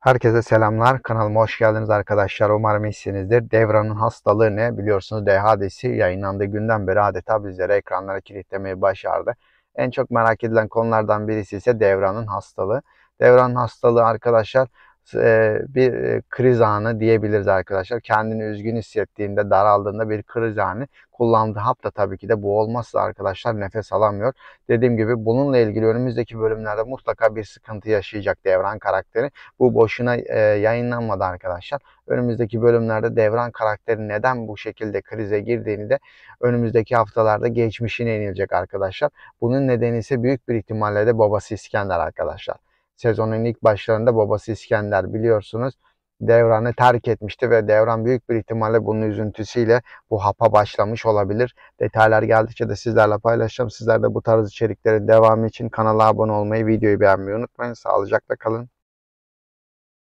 Herkese selamlar. Kanalıma hoş geldiniz arkadaşlar. Umarım iyisinizdir. Devran'ın hastalığı ne? Biliyorsunuz DHD'si yayınlandığı günden beri adeta bizlere ekranlara kilitlemeyi başardı. En çok merak edilen konulardan birisi ise Devran'ın hastalığı. Devran'ın hastalığı arkadaşlar bir kriz anı diyebiliriz arkadaşlar. Kendini üzgün hissettiğinde, daraldığında bir kriz anı. Kullandığı hafta tabii ki de bu olmazsa arkadaşlar nefes alamıyor. Dediğim gibi bununla ilgili önümüzdeki bölümlerde mutlaka bir sıkıntı yaşayacak devran karakteri. Bu boşuna e, yayınlanmadı arkadaşlar. Önümüzdeki bölümlerde devran karakteri neden bu şekilde krize girdiğini de önümüzdeki haftalarda geçmişine inilecek arkadaşlar. Bunun nedeni ise büyük bir ihtimalle de babası İskender arkadaşlar sezonun ilk başlarında babası İskender biliyorsunuz Devran'ı terk etmişti ve Devran büyük bir ihtimalle bunun üzüntüsüyle bu hapa başlamış olabilir. Detaylar geldikçe de sizlerle paylaşacağım. Sizler de bu tarz içeriklerin devamı için kanala abone olmayı, videoyu beğenmeyi unutmayın. Sağlıcakla kalın.